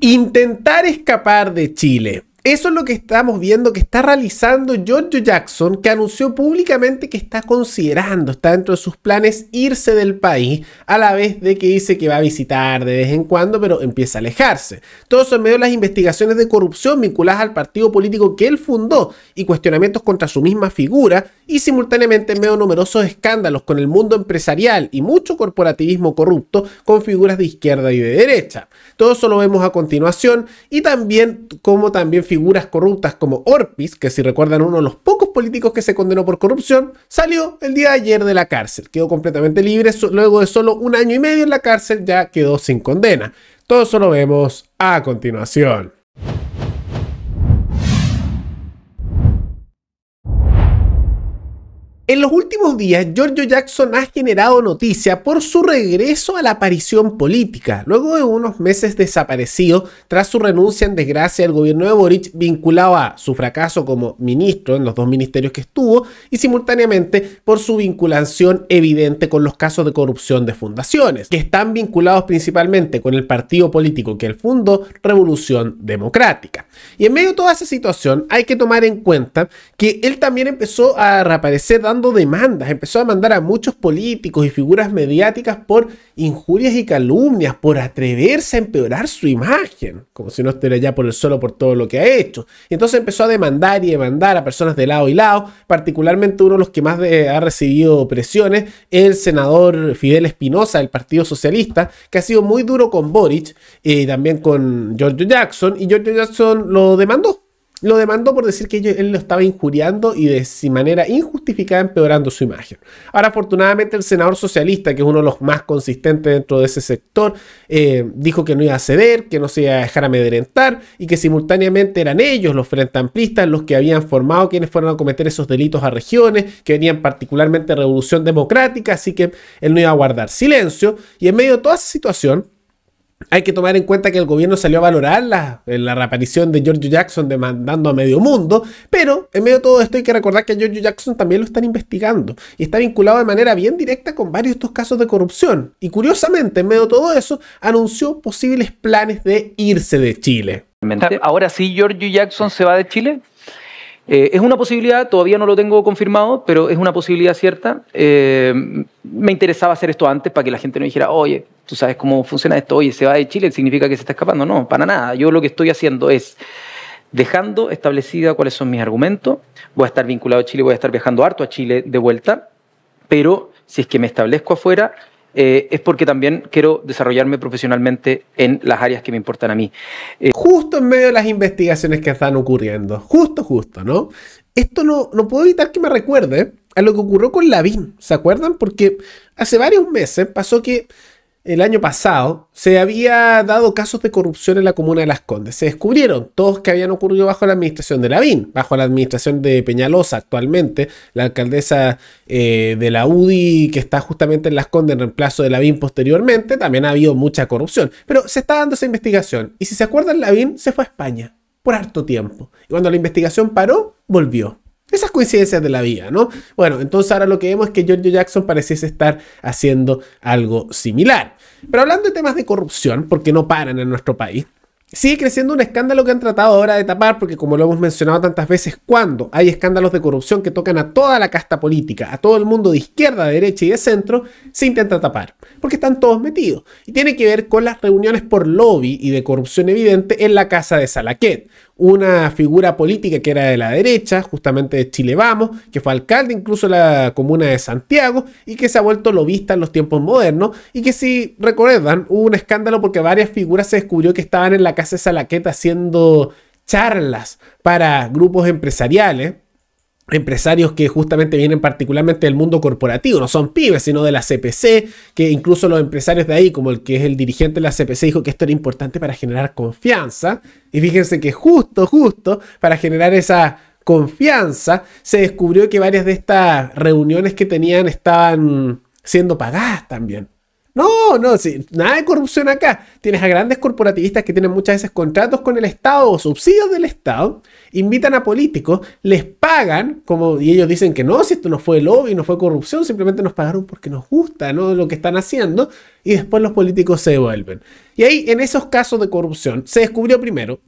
Intentar escapar de Chile eso es lo que estamos viendo que está realizando George Jackson, que anunció públicamente que está considerando, está dentro de sus planes irse del país, a la vez de que dice que va a visitar de vez en cuando, pero empieza a alejarse. Todo eso en medio de las investigaciones de corrupción vinculadas al partido político que él fundó y cuestionamientos contra su misma figura, y simultáneamente en medio de numerosos escándalos con el mundo empresarial y mucho corporativismo corrupto con figuras de izquierda y de derecha. Todo eso lo vemos a continuación y también como también figuras corruptas como Orpis, que si recuerdan uno de los pocos políticos que se condenó por corrupción, salió el día de ayer de la cárcel. Quedó completamente libre, luego de solo un año y medio en la cárcel ya quedó sin condena. Todo eso lo vemos a continuación. En los últimos días, Giorgio Jackson ha generado noticia por su regreso a la aparición política, luego de unos meses desaparecido tras su renuncia en desgracia al gobierno de Boric, vinculado a su fracaso como ministro en los dos ministerios que estuvo y simultáneamente por su vinculación evidente con los casos de corrupción de fundaciones, que están vinculados principalmente con el partido político que él fundó, Revolución Democrática. Y en medio de toda esa situación, hay que tomar en cuenta que él también empezó a reaparecer demandas, empezó a mandar a muchos políticos y figuras mediáticas por injurias y calumnias, por atreverse a empeorar su imagen, como si no estuviera ya por el solo por todo lo que ha hecho. Y entonces empezó a demandar y demandar a personas de lado y lado, particularmente uno de los que más eh, ha recibido presiones, el senador Fidel Espinosa del Partido Socialista, que ha sido muy duro con Boric eh, y también con George Jackson, y George Jackson lo demandó lo demandó por decir que él lo estaba injuriando y de manera injustificada empeorando su imagen. Ahora, afortunadamente, el senador socialista, que es uno de los más consistentes dentro de ese sector, eh, dijo que no iba a ceder, que no se iba a dejar amedrentar y que simultáneamente eran ellos, los frente amplistas, los que habían formado quienes fueron a cometer esos delitos a regiones, que venían particularmente Revolución Democrática, así que él no iba a guardar silencio. Y en medio de toda esa situación, hay que tomar en cuenta que el gobierno salió a valorar la, reaparición de George Jackson demandando a medio mundo, pero en medio de todo esto hay que recordar que a George Jackson también lo están investigando y está vinculado de manera bien directa con varios de estos casos de corrupción. Y curiosamente, en medio de todo eso, anunció posibles planes de irse de Chile. Ahora sí, George Jackson se va de Chile. Eh, es una posibilidad, todavía no lo tengo confirmado, pero es una posibilidad cierta. Eh, me interesaba hacer esto antes para que la gente no dijera, oye, tú sabes cómo funciona esto, oye, se va de Chile, significa que se está escapando. No, para nada. Yo lo que estoy haciendo es dejando establecida cuáles son mis argumentos, voy a estar vinculado a Chile, voy a estar viajando harto a Chile de vuelta, pero si es que me establezco afuera, eh, es porque también quiero desarrollarme profesionalmente en las áreas que me importan a mí. Eh, justo en medio de las investigaciones que están ocurriendo, justo, justo, ¿no? Esto no, no puedo evitar que me recuerde a lo que ocurrió con Lavín, ¿se acuerdan? Porque hace varios meses pasó que el año pasado se había dado casos de corrupción en la comuna de Las Condes. Se descubrieron todos que habían ocurrido bajo la administración de Lavín, bajo la administración de Peñalosa actualmente, la alcaldesa eh, de la UDI que está justamente en Las Condes en reemplazo de Lavín posteriormente. También ha habido mucha corrupción, pero se está dando esa investigación. Y si se acuerdan, Lavín se fue a España por harto tiempo. Y cuando la investigación paró, volvió. Esas coincidencias de la vida, ¿no? Bueno, entonces ahora lo que vemos es que George Jackson pareciese estar haciendo algo similar. Pero hablando de temas de corrupción, porque no paran en nuestro país, Sigue creciendo un escándalo que han tratado ahora de tapar, porque como lo hemos mencionado tantas veces, cuando hay escándalos de corrupción que tocan a toda la casta política, a todo el mundo de izquierda, derecha y de centro, se intenta tapar, porque están todos metidos. Y tiene que ver con las reuniones por lobby y de corrupción evidente en la casa de Salaquet, una figura política que era de la derecha, justamente de Chile Vamos, que fue alcalde incluso de la comuna de Santiago y que se ha vuelto lobista en los tiempos modernos y que si recuerdan hubo un escándalo porque varias figuras se descubrió que estaban en la casa de Salaqueta haciendo charlas para grupos empresariales empresarios que justamente vienen particularmente del mundo corporativo, no son pibes, sino de la CPC, que incluso los empresarios de ahí, como el que es el dirigente de la CPC, dijo que esto era importante para generar confianza. Y fíjense que justo, justo, para generar esa confianza, se descubrió que varias de estas reuniones que tenían estaban siendo pagadas también. No, no, nada de corrupción acá. Tienes a grandes corporativistas que tienen muchas veces contratos con el Estado o subsidios del Estado, invitan a políticos, les pagan, como, y ellos dicen que no, si esto no fue lobby, no fue corrupción, simplemente nos pagaron porque nos gusta lo que están haciendo, y después los políticos se devuelven. Y ahí, en esos casos de corrupción, se descubrió primero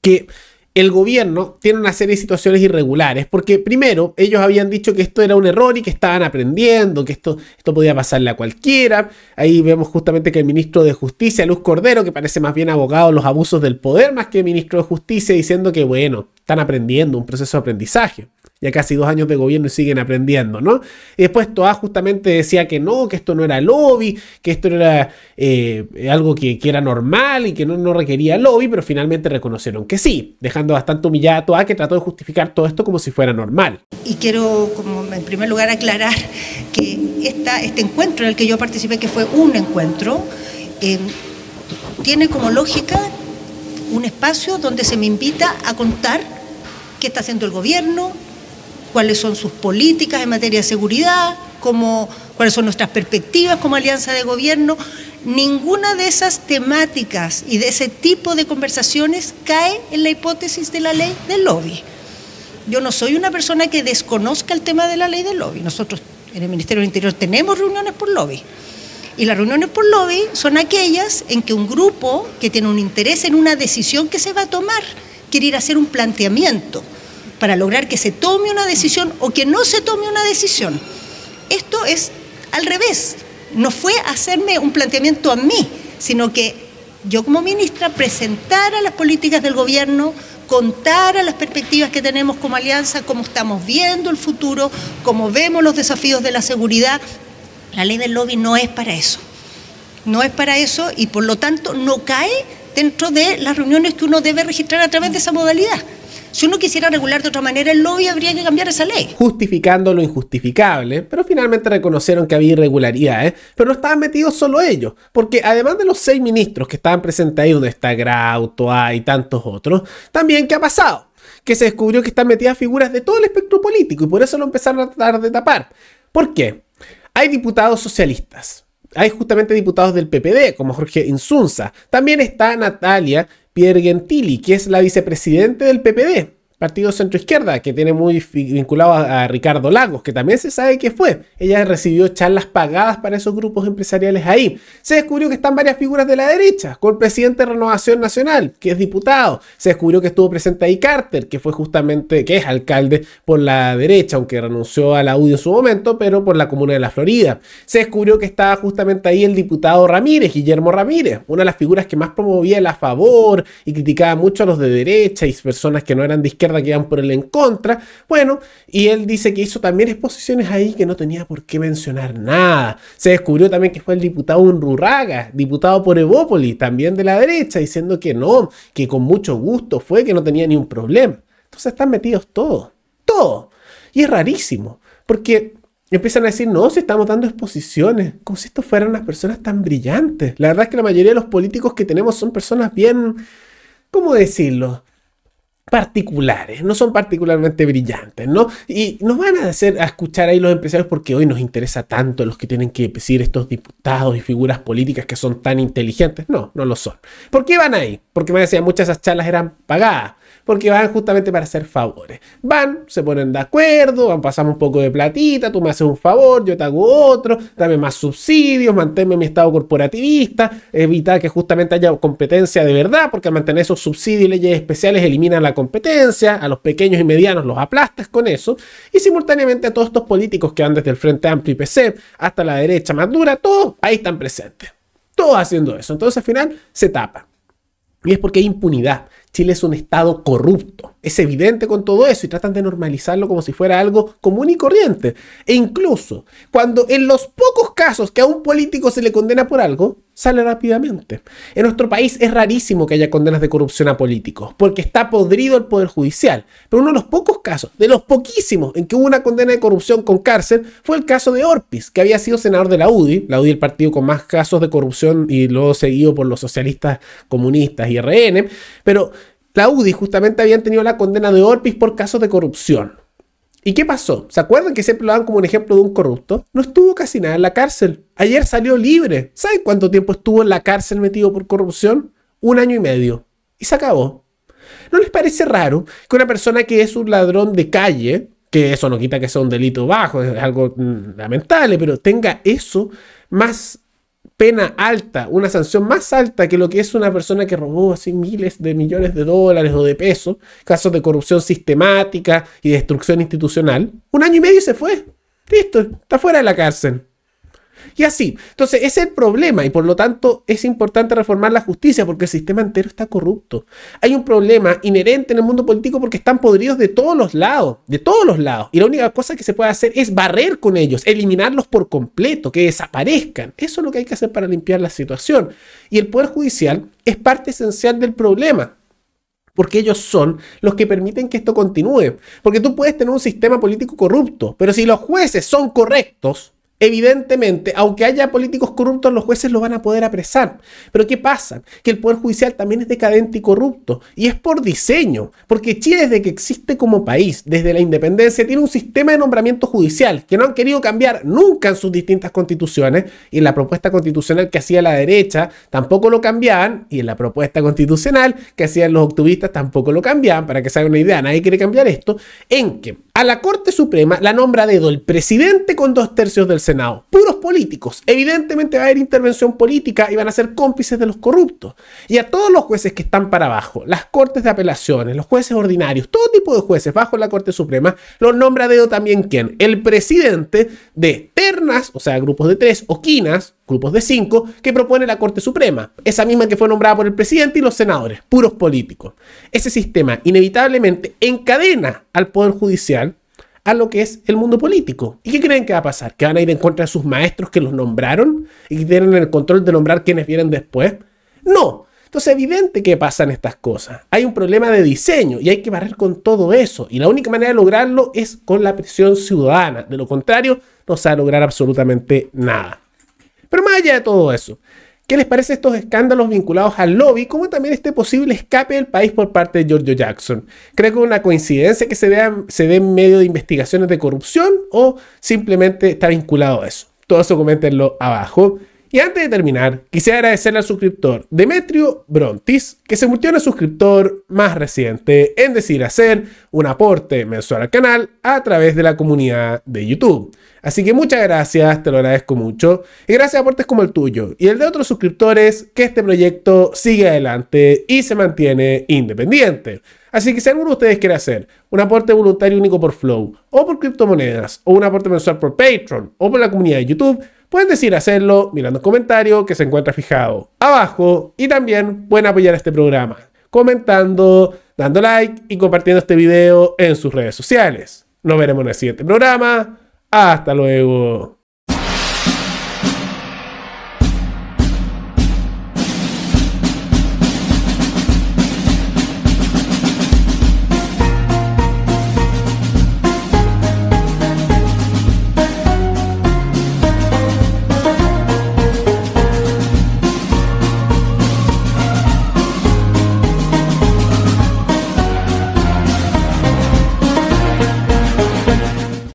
que el gobierno tiene una serie de situaciones irregulares, porque primero ellos habían dicho que esto era un error y que estaban aprendiendo, que esto, esto podía pasarle a cualquiera. Ahí vemos justamente que el ministro de Justicia, Luz Cordero, que parece más bien abogado a los abusos del poder más que ministro de Justicia, diciendo que, bueno, están aprendiendo, un proceso de aprendizaje ya casi dos años de gobierno y siguen aprendiendo, ¿no? Y después Toa justamente decía que no, que esto no era lobby, que esto era eh, algo que, era normal y que no, requería lobby, pero finalmente reconocieron que sí, dejando bastante humillada a Toa que trató de justificar todo esto como si fuera normal. Y quiero, como en primer lugar, aclarar que esta, este encuentro en el que yo participé, que fue un encuentro, em, tiene como lógica un espacio donde se me invita a contar qué está haciendo el gobierno, cuáles son sus políticas en materia de seguridad, cómo, cuáles son nuestras perspectivas como alianza de gobierno. Ninguna de esas temáticas y de ese tipo de conversaciones cae en la hipótesis de la ley del lobby. Yo no soy una persona que desconozca el tema de la ley del lobby. Nosotros en el Ministerio del Interior tenemos reuniones por lobby. Y las reuniones por lobby son aquellas en que un grupo que tiene un interés en una decisión que se va a tomar quiere ir a hacer un planteamiento para lograr que se tome una decisión o que no se tome una decisión. Esto es al revés. No fue hacerme un planteamiento a mí, sino que yo como ministra presentara las políticas del gobierno, contara las perspectivas que tenemos como alianza, cómo estamos viendo el futuro, cómo vemos los desafíos de la seguridad. La ley del lobby no es para eso. No es para eso y por lo tanto no cae dentro de las reuniones que uno debe registrar a través de esa modalidad. Si uno quisiera regular de otra manera el lobby, habría que cambiar esa ley. Justificando lo injustificable, pero finalmente reconocieron que había irregularidades, pero no estaban metidos solo ellos, porque además de los seis ministros que estaban presentes ahí, donde está Grau, Toa y tantos otros, también ¿qué ha pasado? Que se descubrió que están metidas figuras de todo el espectro político y por eso lo empezaron a tratar de tapar. ¿Por qué? Hay diputados socialistas, hay justamente diputados del PPD, como Jorge Insunza. También está Natalia Pierre Gentili, que es la vicepresidente del PPD partido centro-izquierda, que tiene muy vinculado a, Ricardo Lagos, que también se sabe que fue. Ella recibió charlas pagadas para esos grupos empresariales ahí. Se descubrió que están varias figuras de la derecha, con el presidente de Renovación Nacional, que es diputado. Se descubrió que estuvo presente ahí Carter, que fue justamente, que es alcalde por la derecha, aunque renunció a la en su momento, pero por la comuna de la Florida. Se descubrió que estaba justamente ahí el diputado Ramírez, Guillermo Ramírez, una de las figuras que más promovía el a favor y criticaba mucho a los de derecha y personas que no eran de izquierda que van por él en contra. Bueno, y él dice que hizo también exposiciones ahí que no tenía por qué mencionar nada. Se descubrió también que fue el diputado Unruraga, diputado por Evópolis, también de la derecha, diciendo que no, que con mucho gusto fue, que no tenía ni un problema. Entonces están metidos todos, todos. Y es rarísimo, porque empiezan a decir, no, si estamos dando exposiciones, como si estos fueran unas personas tan brillantes. La verdad es que la mayoría de los políticos que tenemos son personas bien, ¿cómo decirlo? particulares, no son particularmente brillantes, ¿no? Y nos van a hacer a escuchar ahí los empresarios porque hoy nos interesa tanto los que tienen que decir estos diputados y figuras políticas que son tan inteligentes. No, no lo son. ¿Por qué van ahí? Porque me decían, muchas de esas charlas eran pagadas porque van justamente para hacer favores. Van, se ponen de acuerdo, van, pasamos un poco de platita, tú me haces un favor, yo te hago otro, dame más subsidios, manténme mi estado corporativista, evita que justamente haya competencia de verdad, porque al mantener esos subsidios y leyes especiales eliminan la competencia, a los pequeños y medianos los aplastas con eso, y simultáneamente a todos estos políticos que van desde el Frente Amplio y PC hasta la derecha más dura, todos ahí están presentes. Todos haciendo eso. Entonces al final se tapa. Y es porque hay impunidad. Chile es un Estado corrupto. Es evidente con todo eso y tratan de normalizarlo como si fuera algo común y corriente. E incluso cuando en los pocos casos que a un político se le condena por algo, sale rápidamente. En nuestro país es rarísimo que haya condenas de corrupción a políticos, porque está podrido el Poder Judicial. Pero uno de los pocos casos, de los poquísimos en que hubo una condena de corrupción con cárcel, fue el caso de Orpiz, que había sido senador de la UDI, la UDI el partido con más casos de corrupción y luego seguido por los socialistas comunistas y RN, pero la UDI justamente habían tenido la condena de Orpis por casos de corrupción. ¿Y qué pasó? ¿Se acuerdan que siempre lo dan como un ejemplo de un corrupto? No estuvo casi nada en la cárcel. Ayer salió libre. ¿Saben cuánto tiempo estuvo en la cárcel metido por corrupción? Un año y medio. Y se acabó. ¿No les parece raro que una persona que es un ladrón de calle, que eso no quita que sea un delito bajo, es algo mm, lamentable, pero tenga eso más pena alta, una sanción más alta que lo que es una persona que robó así miles de millones de dólares o de pesos, casos de corrupción sistemática y destrucción institucional, un año y medio se fue. Listo, está fuera de la cárcel. Y así. Entonces, es el problema y por lo tanto es importante reformar la justicia porque el sistema entero está corrupto. Hay un problema inherente en el mundo político porque están podridos de todos los lados, de todos los lados. Y la única cosa que se puede hacer es barrer con ellos, eliminarlos por completo, que desaparezcan. Eso es lo que hay que hacer para limpiar la situación. Y el Poder Judicial es parte esencial del problema porque ellos son los que permiten que esto continúe. Porque tú puedes tener un sistema político corrupto, pero si los jueces son correctos, Evidentemente, aunque haya políticos corruptos, los jueces lo van a poder apresar. Pero ¿qué pasa? Que el Poder Judicial también es decadente y corrupto. Y es por diseño. Porque Chile, desde que existe como país, desde la independencia, tiene un sistema de nombramiento judicial que no han querido cambiar nunca en sus distintas constituciones. Y en la propuesta constitucional que hacía la derecha tampoco lo cambiaban. Y en la propuesta constitucional que hacían los octubistas tampoco lo cambiaban. Para que se hagan una idea, nadie quiere cambiar esto. En que a la Corte Suprema la nombra dedo el presidente con dos tercios del Senado. Puros políticos. Evidentemente va a haber intervención política y van a ser cómplices de los corruptos. Y a todos los jueces que están para abajo, las Cortes de Apelaciones, los jueces ordinarios, todo tipo de jueces bajo la Corte Suprema, los nombra dedo también quién? El presidente de ternas, o sea, grupos de tres o quinas, grupos de cinco, que propone la Corte Suprema, esa misma que fue nombrada por el presidente y los senadores, puros políticos. Ese sistema inevitablemente encadena al Poder Judicial a lo que es el mundo político. ¿Y qué creen que va a pasar? ¿Que van a ir en contra de sus maestros que los nombraron y que tienen el control de nombrar quienes vienen después? No. Entonces, es evidente que pasan estas cosas. Hay un problema de diseño y hay que barrer con todo eso. Y la única manera de lograrlo es con la presión ciudadana. De lo contrario, no se va a lograr absolutamente nada. Pero más allá de todo eso, ¿qué les parece estos escándalos vinculados al lobby, como también este posible escape del país por parte de Giorgio Jackson? ¿Cree que es una coincidencia que se, vea, se dé en medio de investigaciones de corrupción o simplemente está vinculado a eso? Todo eso coméntenlo abajo. Y antes de terminar, quisiera agradecerle al suscriptor Demetrio Brontis, que se multió en el suscriptor más reciente en decidir hacer un aporte mensual al canal a través de la comunidad de YouTube. Así que muchas gracias, te lo agradezco mucho. Y gracias a aportes como el tuyo y el de otros suscriptores que este proyecto sigue adelante y se mantiene independiente. Así que si alguno de ustedes quiere hacer un aporte voluntario único por Flow, o por criptomonedas, o un aporte mensual por Patreon, o por la comunidad de YouTube, pueden decir hacerlo mirando el comentario que se encuentra fijado abajo y también pueden apoyar este programa comentando, dando like y compartiendo este video en sus redes sociales. Nos veremos en el siguiente programa. Hasta luego.